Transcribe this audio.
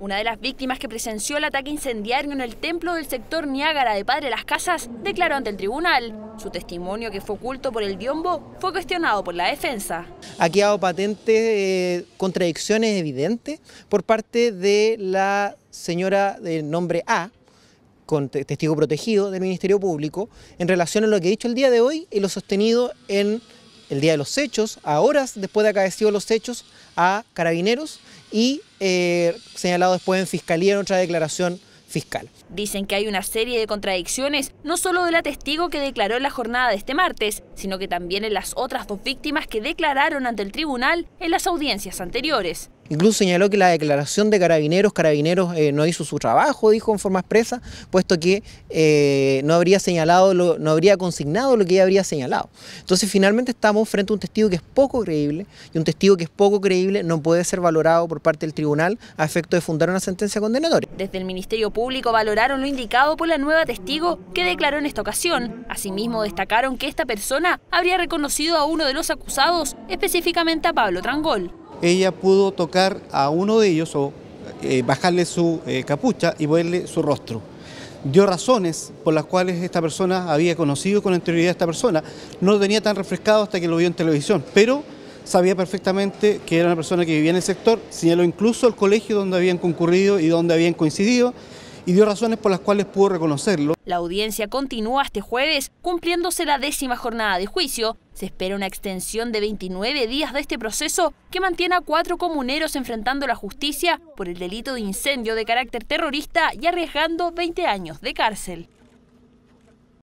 Una de las víctimas que presenció el ataque incendiario en el templo del sector Niágara de Padre Las Casas declaró ante el tribunal. Su testimonio, que fue oculto por el biombo, fue cuestionado por la defensa. Ha quedado patentes, eh, contradicciones evidentes por parte de la señora de nombre A, con testigo protegido del Ministerio Público, en relación a lo que he dicho el día de hoy y lo sostenido en el día de los hechos, a horas después de acaecidos los hechos, a carabineros y eh, señalado después en fiscalía en otra declaración fiscal. Dicen que hay una serie de contradicciones, no solo de la testigo que declaró en la jornada de este martes, sino que también en las otras dos víctimas que declararon ante el tribunal en las audiencias anteriores. Incluso señaló que la declaración de carabineros, carabineros eh, no hizo su trabajo, dijo en forma expresa, puesto que eh, no habría señalado, no habría consignado lo que ella habría señalado. Entonces finalmente estamos frente a un testigo que es poco creíble y un testigo que es poco creíble no puede ser valorado por parte del tribunal a efecto de fundar una sentencia condenatoria. Desde el Ministerio Público valoraron lo indicado por la nueva testigo que declaró en esta ocasión. Asimismo destacaron que esta persona habría reconocido a uno de los acusados, específicamente a Pablo Trangol ella pudo tocar a uno de ellos o eh, bajarle su eh, capucha y verle su rostro. Dio razones por las cuales esta persona había conocido con anterioridad a esta persona. No lo tenía tan refrescado hasta que lo vio en televisión, pero sabía perfectamente que era una persona que vivía en el sector, señaló incluso el colegio donde habían concurrido y donde habían coincidido, y dio razones por las cuales pudo reconocerlo. La audiencia continúa este jueves cumpliéndose la décima jornada de juicio. Se espera una extensión de 29 días de este proceso que mantiene a cuatro comuneros enfrentando la justicia por el delito de incendio de carácter terrorista y arriesgando 20 años de cárcel.